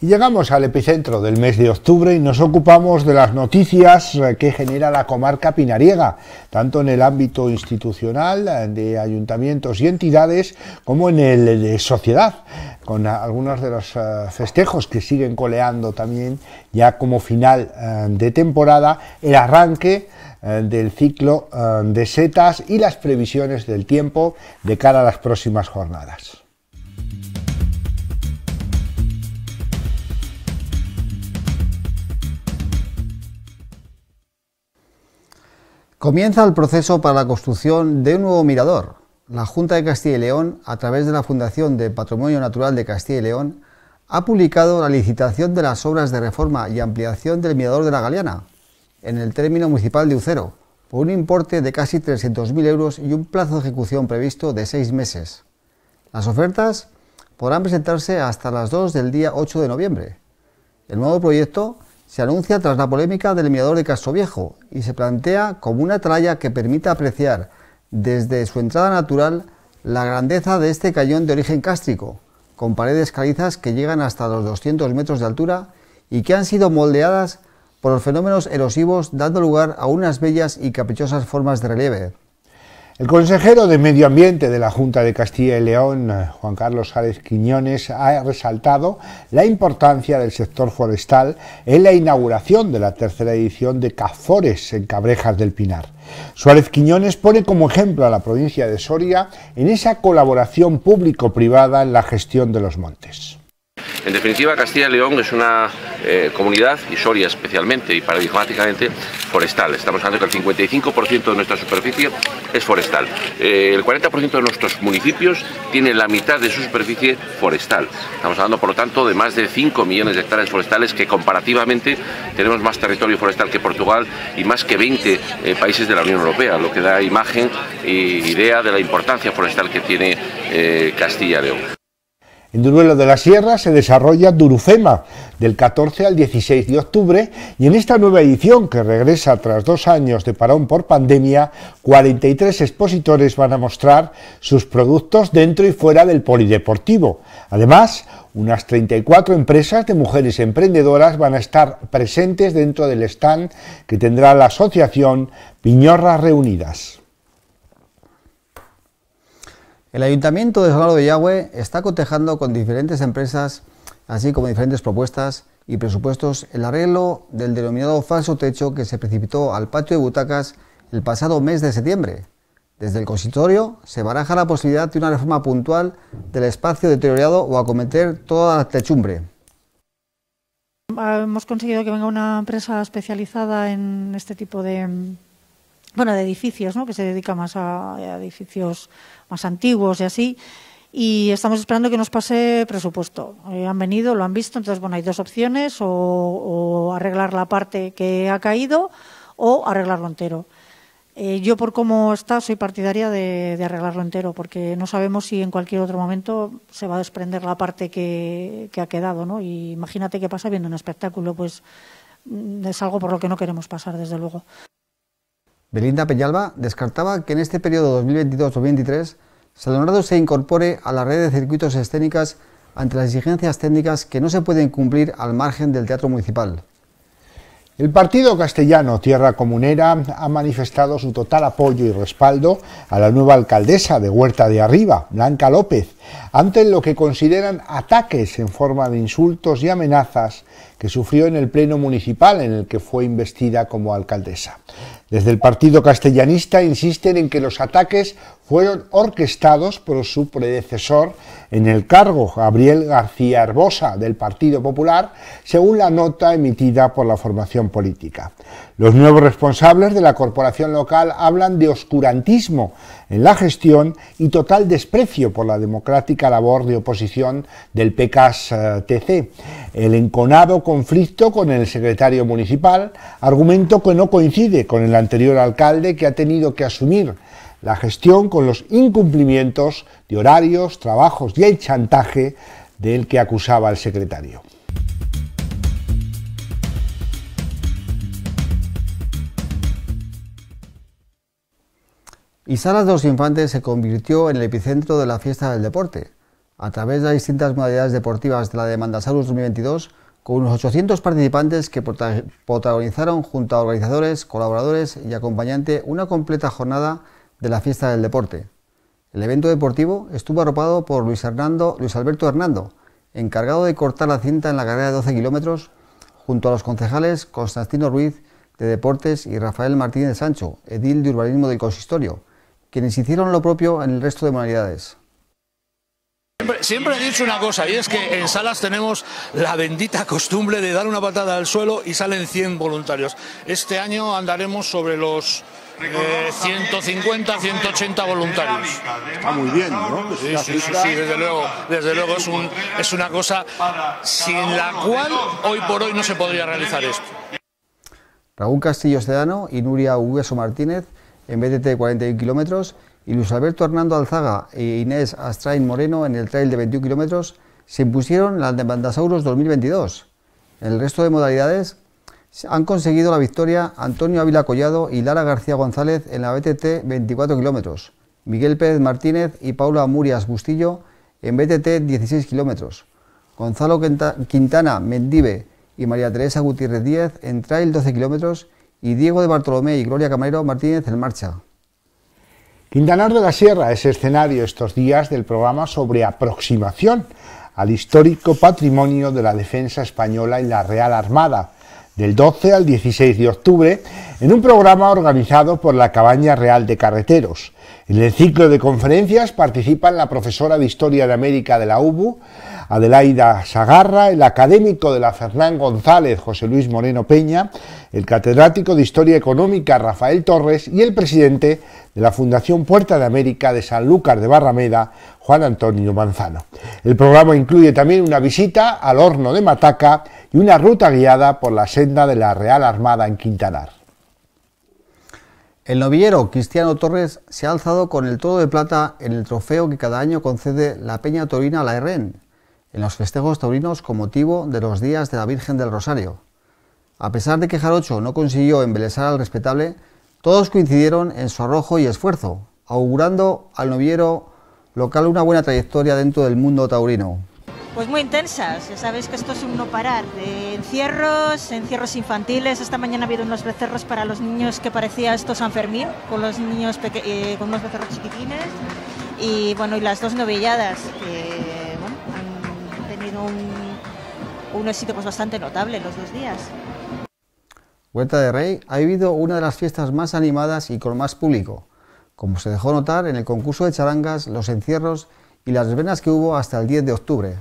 llegamos al epicentro del mes de octubre y nos ocupamos de las noticias eh, que genera la comarca pinariega, tanto en el ámbito institucional eh, de ayuntamientos y entidades como en el de sociedad, con algunos de los eh, festejos que siguen coleando también ya como final de temporada, el arranque del ciclo de setas y las previsiones del tiempo de cara a las próximas jornadas. Comienza el proceso para la construcción de un nuevo mirador. La Junta de Castilla y León, a través de la Fundación de Patrimonio Natural de Castilla y León, ha publicado la licitación de las obras de reforma y ampliación del mirador de la Galeana, en el término municipal de Ucero, por un importe de casi 300.000 euros y un plazo de ejecución previsto de seis meses. Las ofertas podrán presentarse hasta las 2 del día 8 de noviembre. El nuevo proyecto se anuncia tras la polémica del mirador de Viejo y se plantea como una tralla que permita apreciar desde su entrada natural la grandeza de este cañón de origen cástrico, con paredes calizas que llegan hasta los 200 metros de altura y que han sido moldeadas por los fenómenos erosivos dando lugar a unas bellas y caprichosas formas de relieve, el consejero de Medio Ambiente de la Junta de Castilla y León, Juan Carlos Suárez Quiñones, ha resaltado la importancia del sector forestal en la inauguración de la tercera edición de Cafores en Cabrejas del Pinar. Suárez Quiñones pone como ejemplo a la provincia de Soria en esa colaboración público-privada en la gestión de los montes. En definitiva, Castilla y León es una eh, comunidad, y especialmente, y paradigmáticamente, forestal. Estamos hablando que el 55% de nuestra superficie es forestal. Eh, el 40% de nuestros municipios tiene la mitad de su superficie forestal. Estamos hablando, por lo tanto, de más de 5 millones de hectáreas forestales que comparativamente tenemos más territorio forestal que Portugal y más que 20 eh, países de la Unión Europea, lo que da imagen e idea de la importancia forestal que tiene Castilla y León. En Duruelo de la Sierra se desarrolla Durufema del 14 al 16 de octubre y en esta nueva edición que regresa tras dos años de parón por pandemia, 43 expositores van a mostrar sus productos dentro y fuera del polideportivo. Además, unas 34 empresas de mujeres emprendedoras van a estar presentes dentro del stand que tendrá la asociación Piñorras Reunidas. El Ayuntamiento de Salado de Yagüe está cotejando con diferentes empresas, así como diferentes propuestas y presupuestos, el arreglo del denominado falso techo que se precipitó al patio de butacas el pasado mes de septiembre. Desde el consistorio se baraja la posibilidad de una reforma puntual del espacio deteriorado o acometer toda la techumbre. Hemos conseguido que venga una empresa especializada en este tipo de, bueno, de edificios, ¿no? que se dedica más a, edificios más antiguos y así y estamos esperando que nos pase presupuesto. Eh, han venido, lo han visto, entonces bueno, hay dos opciones, o, arreglar la parte que ha caído o arreglarlo entero. Eh, yo por cómo está soy partidaria de, arreglarlo entero, porque no sabemos si en cualquier otro momento se va a desprender la parte que, que ha quedado, ¿no? Y imagínate qué pasa viendo un espectáculo, pues mm, es algo por lo que no queremos pasar, desde luego. Belinda Peñalba descartaba que en este periodo 2022-2023 Salonado se incorpore a la red de circuitos escénicas ante las exigencias técnicas que no se pueden cumplir al margen del teatro municipal. El Partido Castellano Tierra Comunera ha manifestado su total apoyo y respaldo a la nueva alcaldesa de Huerta de Arriba, Blanca López, ante lo que consideran ataques en forma de insultos y amenazas que sufrió en el Pleno Municipal en el que fue investida como alcaldesa. Desde el Partido Castellanista insisten en que los ataques fueron orquestados por su predecesor en el cargo, Gabriel García Herbosa, del Partido Popular, según la nota emitida por la formación política. Los nuevos responsables de la corporación local hablan de oscurantismo en la gestión y total desprecio por la democrática labor de oposición del PECAS-TC. El enconado conflicto con el secretario municipal, argumento que no coincide con el anterior alcalde que ha tenido que asumir la gestión con los incumplimientos de horarios, trabajos y el chantaje del que acusaba el secretario. Y Salas de los Infantes se convirtió en el epicentro de la fiesta del deporte, a través de las distintas modalidades deportivas de la demanda Salud 2022, con unos 800 participantes que protagonizaron junto a organizadores, colaboradores y acompañante una completa jornada de la fiesta del deporte. El evento deportivo estuvo arropado por Luis, Luis Alberto Hernando, encargado de cortar la cinta en la carrera de 12 kilómetros, junto a los concejales Constantino Ruiz de Deportes y Rafael Martínez Sancho, edil de urbanismo del consistorio, quienes hicieron lo propio en el resto de modalidades. Siempre, he dicho una cosa, y es que en salas tenemos la bendita costumbre de dar una patada al suelo y salen 100 voluntarios. Este año andaremos sobre los 150, eh, 180 voluntarios. Está muy bien, ¿no? sí, pues sí, desde luego, desde luego es, una cosa sin la cual hoy por hoy no se podría realizar esto. Raúl Castillo Sedano y Nuria Hueso Martínez en BTT este 41 kilómetros y Luis Alberto Hernando Alzaga e Inés Astrain Moreno en el trail de 21 kilómetros se impusieron las de Bandasauros 2022. En el resto de modalidades han conseguido la victoria Antonio Ávila Collado y Lara García González en la BTT 24 kilómetros, Miguel Pérez Martínez y Paula Murias Bustillo en BTT 16 kilómetros, Gonzalo Quintana Mendive y María Teresa Gutiérrez Díez en trail 12 kilómetros y Diego de Bartolomé y Gloria Camarero Martínez en marcha. Quintanar de la Sierra es escenario estos días del programa sobre aproximación al histórico patrimonio de la defensa española y la Real Armada, del 12 al 16 de octubre, en un programa organizado por la Cabaña Real de Carreteros. En el ciclo de conferencias participan la profesora de Historia de América de la UBU, Adelaida Sagarra, el académico de la Fernán González, José Luis Moreno Peña, el catedrático de Historia Económica, Rafael Torres, y el presidente de la Fundación Puerta de América de San Sanlúcar de Barrameda, Juan Antonio Manzano. El programa incluye también una visita al horno de Mataca y una ruta guiada por la senda de la Real Armada en Quintanar. El novillero Cristiano Torres se ha alzado con el toro de plata en el trofeo que cada año concede la Peña Torina a la Herren, en los festejos taurinos con motivo de los días de la Virgen del Rosario. A pesar de que Jarocho no consiguió embelesar al respetable, todos coincidieron en su arrojo y esfuerzo, augurando al novillero local una buena trayectoria dentro del mundo taurino. Pues muy intensas, ya sabéis que esto es un no parar, de encierros, encierros infantiles, esta mañana ha habido unos becerros para los niños que parecía esto San Fermín, con los niños eh, con unos becerros chiquitines, y bueno, y las dos novilladas que bueno, han tenido un, un éxito pues, bastante notable los dos días. Vuelta de Rey ha vivido una de las fiestas más animadas y con más público, como se dejó notar en el concurso de charangas, los encierros y las venas que hubo hasta el 10 de octubre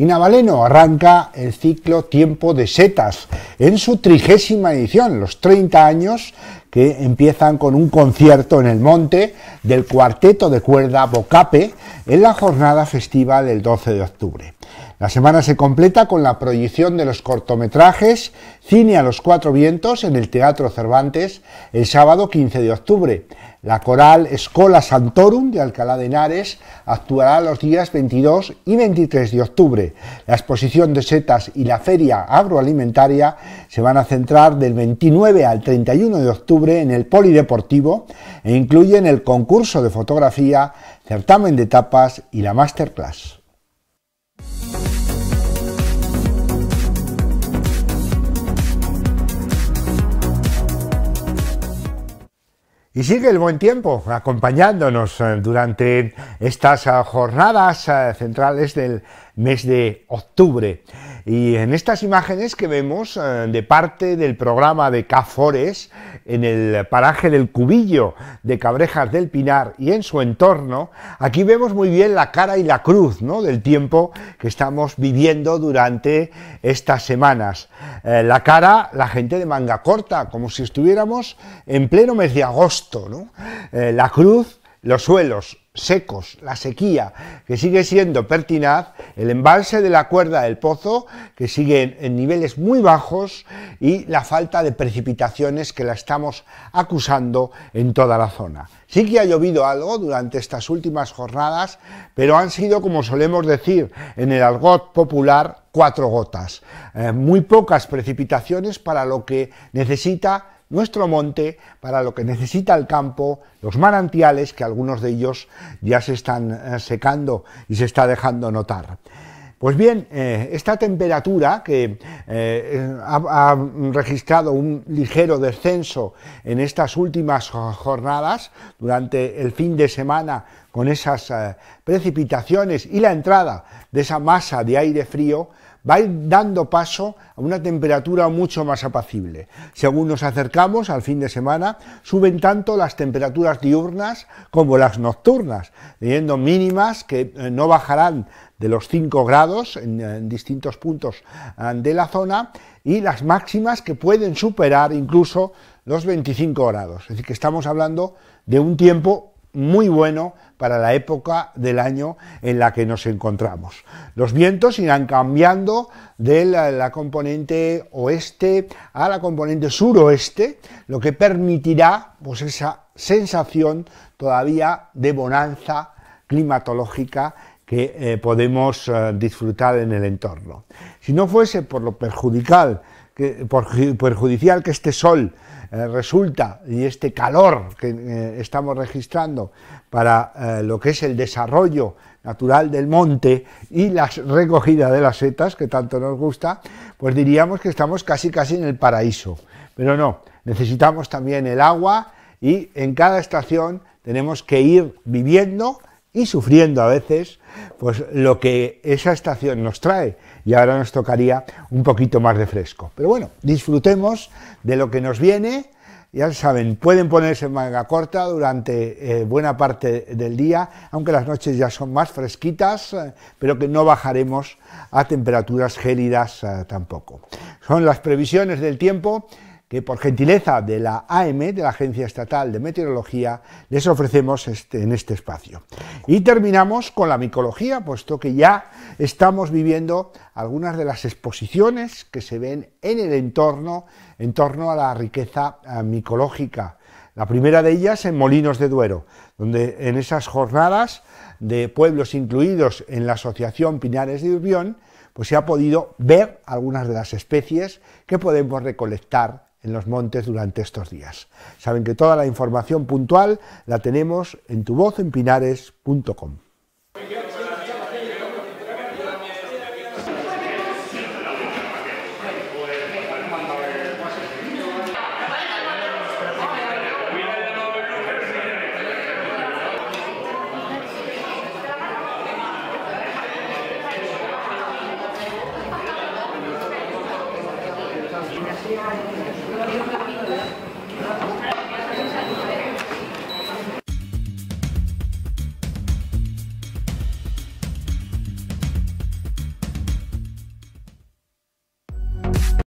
y Navaleno arranca el ciclo Tiempo de Setas en su trigésima edición, los 30 años que empiezan con un concierto en el monte del cuarteto de cuerda Bocape en la jornada festiva del 12 de octubre. La semana se completa con la proyección de los cortometrajes Cine a los Cuatro Vientos en el Teatro Cervantes el sábado 15 de octubre. La coral Escola Santorum de Alcalá de Henares actuará los días 22 y 23 de octubre. La exposición de setas y la feria agroalimentaria se van a centrar del 29 al 31 de octubre en el Polideportivo e incluyen el concurso de fotografía, certamen de tapas y la masterclass. Y sigue el buen tiempo acompañándonos eh, durante estas eh, jornadas eh, centrales del mes de octubre. Y en estas imágenes que vemos eh, de parte del programa de Cafores, en el paraje del Cubillo de Cabrejas del Pinar y en su entorno, aquí vemos muy bien la cara y la cruz ¿no? del tiempo que estamos viviendo durante estas semanas. Eh, la cara, la gente de manga corta, como si estuviéramos en pleno mes de agosto. Eh, la cruz, los suelos secos, la sequía, que sigue siendo pertinaz, el embalse de la cuerda del pozo, que sigue en, niveles muy bajos, y la falta de precipitaciones que la estamos acusando en toda la zona. Sí que ha llovido algo durante estas últimas jornadas, pero han sido, como solemos decir en el argot popular, cuatro gotas. Eh, muy pocas precipitaciones para lo que necesita nuestro monte para lo que necesita el campo, los manantiales, que algunos de ellos ya se están eh, secando y se está dejando notar. Pues bien, eh, esta temperatura que eh, ha, registrado un ligero descenso en estas últimas jornadas, durante el fin de semana, con esas precipitaciones y la entrada de esa masa de aire frío, va ir dando paso a una temperatura mucho más apacible. Según nos acercamos al fin de semana, suben tanto las temperaturas diurnas como las nocturnas, teniendo mínimas que eh, no bajarán de los 5 grados en, en, distintos puntos ah, de la zona y las máximas que pueden superar incluso los 25 grados. Es decir, que estamos hablando de un tiempo muy bueno para la época del año en la que nos encontramos. Los vientos irán cambiando de la, componente oeste a la componente suroeste, lo que permitirá pues, esa sensación todavía de bonanza climatológica que eh, podemos eh, disfrutar en el entorno. Si no fuese por lo perjudicial por, perjudicial que este sol eh, resulta y este calor que eh, estamos registrando para eh, lo que es el desarrollo natural del monte y la recogida de las setas que tanto nos gusta, pues diríamos que estamos casi casi en el paraíso. Pero no, necesitamos también el agua y en cada estación tenemos que ir viviendo y sufriendo a veces, pues lo que esa estación nos trae. Y ahora nos tocaría un poquito más de fresco. Pero bueno, disfrutemos de lo que nos viene. Ya saben, pueden ponerse en manga corta durante eh, buena parte del día, aunque las noches ya son más fresquitas, eh, pero que no bajaremos a temperaturas gélidas eh, tampoco. Son las previsiones del tiempo que por gentileza de la AM, de la Agencia Estatal de Meteorología, les ofrecemos este, en este espacio. Y terminamos con la micología, puesto que ya estamos viviendo algunas de las exposiciones que se ven en el entorno, en torno a la riqueza eh, micológica. La primera de ellas en Molinos de Duero, donde en esas jornadas de pueblos incluidos en la Asociación Pinares de Urbión, pues se ha podido ver algunas de las especies que podemos recolectar en los montes durante estos días. Saben que toda la información puntual la tenemos en tuvozempinares.com.